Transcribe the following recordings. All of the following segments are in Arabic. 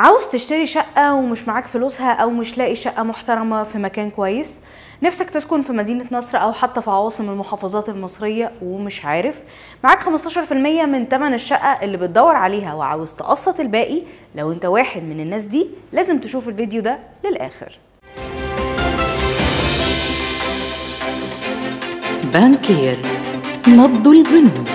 عاوز تشتري شقة ومش معاك فلوسها أو مش لاقي شقة محترمة في مكان كويس نفسك تسكن في مدينة نصر أو حتى في عواصم المحافظات المصرية ومش عارف معاك 15% من تمن الشقة اللي بتدور عليها وعاوز تقسط الباقي لو انت واحد من الناس دي لازم تشوف الفيديو ده للآخر بانكير نبض البنوك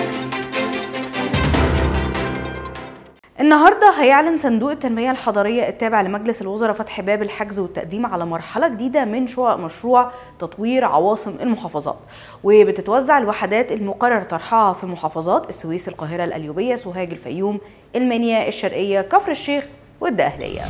النهارده هيعلن صندوق التنميه الحضريه التابع لمجلس الوزراء فتح باب الحجز والتقديم على مرحله جديده من شقق مشروع تطوير عواصم المحافظات وبتتوزع الوحدات المقرر طرحها في محافظات السويس القاهره الاليوبيه سوهاج الفيوم المنيا الشرقيه كفر الشيخ والدقهليه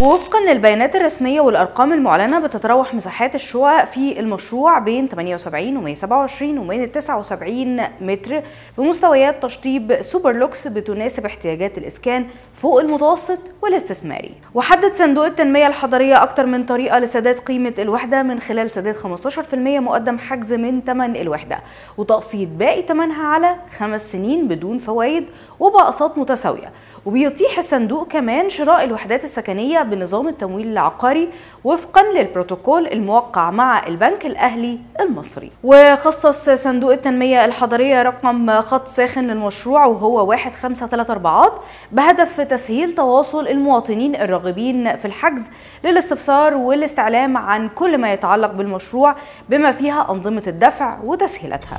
ووفقا للبيانات الرسمية والأرقام المعلنة بتتراوح مساحات الشقق في المشروع بين 78 و 127 و 179 متر بمستويات تشطيب سوبر لوكس بتناسب احتياجات الإسكان فوق المتوسط والاستثماري وحدد صندوق التنمية الحضرية أكثر من طريقة لسداد قيمة الوحدة من خلال سداد 15% مقدم حجز من ثمن الوحدة وتقسيط باقي ثمنها على خمس سنين بدون فوائد وبأقساط متساوية وبيتيح الصندوق كمان شراء الوحدات السكنية بنظام التمويل العقاري وفقا للبروتوكول الموقع مع البنك الأهلي المصري وخصص صندوق التنمية الحضرية رقم خط ساخن للمشروع وهو 1534 بهدف تسهيل تواصل المواطنين الراغبين في الحجز للاستفسار والاستعلام عن كل ما يتعلق بالمشروع بما فيها أنظمة الدفع وتسهيلاتها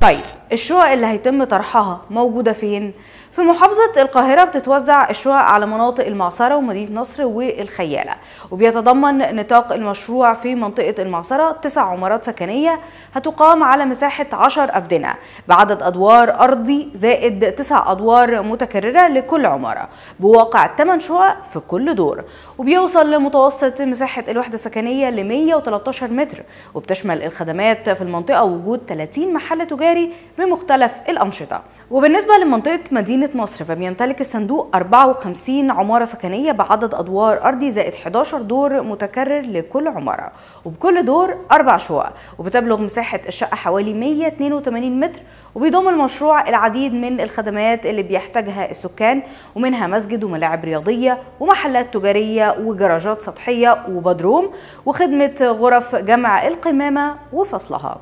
طيب الشقق اللي هيتم طرحها موجودة فين؟ في محافظة القاهرة بتتوزع الشقق على مناطق المعصرة ومدينة نصر والخيالة وبيتضمن نطاق المشروع في منطقة المعصرة تسع عمارات سكنية هتقام على مساحة عشر أفدنة بعدد أدوار أرضي زائد تسع أدوار متكررة لكل عمارة بواقع 8 شقق في كل دور وبيوصل لمتوسط مساحة الوحدة السكنية ل 113 متر وبتشمل الخدمات في المنطقة وجود 30 محل تجاري بمختلف الأنشطة وبالنسبة لمنطقة مدينة مدينة نصر فبيمتلك الصندوق 54 عمارة سكنية بعدد أدوار أرضي زائد 11 دور متكرر لكل عمارة وبكل دور أربع شقق وبتبلغ مساحة الشقة حوالي 182 متر وبيضم المشروع العديد من الخدمات اللي بيحتاجها السكان ومنها مسجد وملاعب رياضية ومحلات تجارية وجراجات سطحية وبدروم وخدمة غرف جمع القمامة وفصلها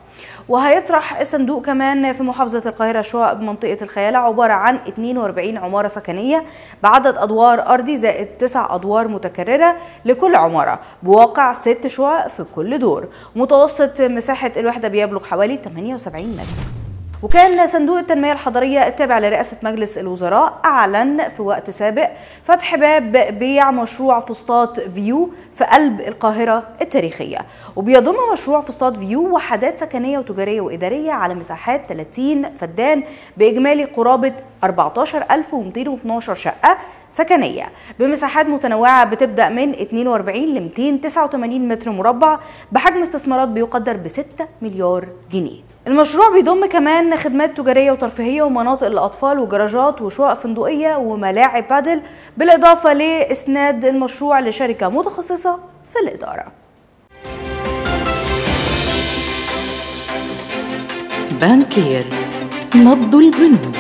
وهيطرح الصندوق كمان في محافظة القاهرة شقق بمنطقة الخيالة عبارة عن 2 42 عمارة سكنية بعدد أدوار أرضي زائد 9 أدوار متكررة لكل عمارة بواقع 6 شقق في كل دور متوسط مساحة الوحدة بيبلغ حوالي 78 متر وكان صندوق التنمية الحضرية التابع لرئاسة مجلس الوزراء أعلن في وقت سابق فتح باب بيع مشروع فسطاط فيو في قلب القاهرة التاريخية وبيضم مشروع فسطاط فيو وحدات سكنية وتجارية وإدارية على مساحات 30 فدان بإجمالي قرابة 14212 شقة سكنية بمساحات متنوعة بتبدأ من 42 ل 289 متر مربع بحجم استثمارات بيقدر ب 6 مليار جنيه المشروع بيضم كمان خدمات تجارية وترفيهية ومناطق للأطفال وجراجات وشقق فندقية وملاعب بادل بالإضافة لإسناد المشروع لشركة متخصصة في الإدارة بانكير نبض البنوك